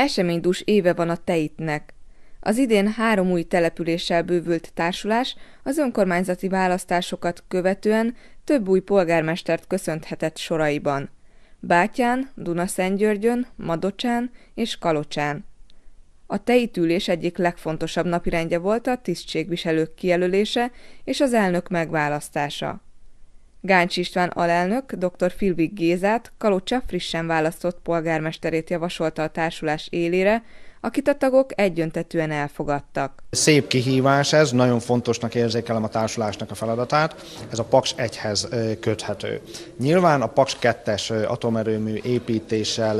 Eseménydús éve van a teitnek. Az idén három új településsel bővült társulás az önkormányzati választásokat követően több új polgármestert köszönthetett soraiban. Bátyán, Dunaszentgyörgyön, Madocsán és Kalocsán. A teitülés egyik legfontosabb napirendje volt a tisztségviselők kijelölése és az elnök megválasztása. Gáncs István alelnök, dr. Filvig Gézát, Kalocsa frissen választott polgármesterét javasolta a társulás élére, akit a tagok egyöntetűen elfogadtak. Szép kihívás ez, nagyon fontosnak érzékelem a társulásnak a feladatát, ez a Paks 1-hez köthető. Nyilván a Paks 2-es atomerőmű építéssel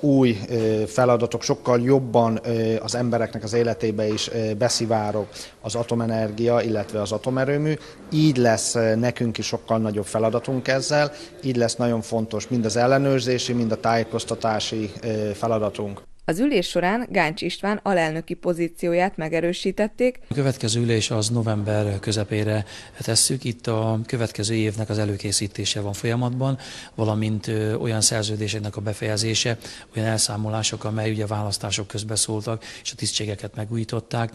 új feladatok sokkal jobban az embereknek az életébe is beszivárok az atomenergia, illetve az atomerőmű, így lesz nekünk is sokkal nagyobb feladatunk ezzel, így lesz nagyon fontos mind az ellenőrzési, mind a tájékoztatási feladatunk. Az ülés során Gáncs István alelnöki pozícióját megerősítették. A következő ülés az november közepére tesszük. Itt a következő évnek az előkészítése van folyamatban, valamint olyan szerződéseknek a befejezése, olyan elszámolások, amely ugye választások közbe szóltak, és a tisztségeket megújították.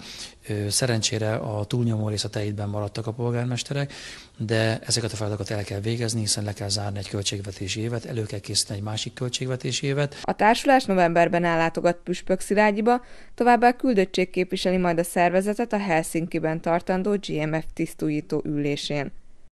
Szerencsére a túlnyomó rész a tejétben maradtak a polgármesterek, de ezeket a feladatokat el kell végezni, hiszen le kell zárni egy költségvetési évet, elő kell készíteni egy másik költségvetési évet. A társulás novemberben állát látogat Püspök Szilágyiba, továbbá a küldöttség képviseli majd a szervezetet a Helsinki-ben tartandó GMF tisztújító ülésén.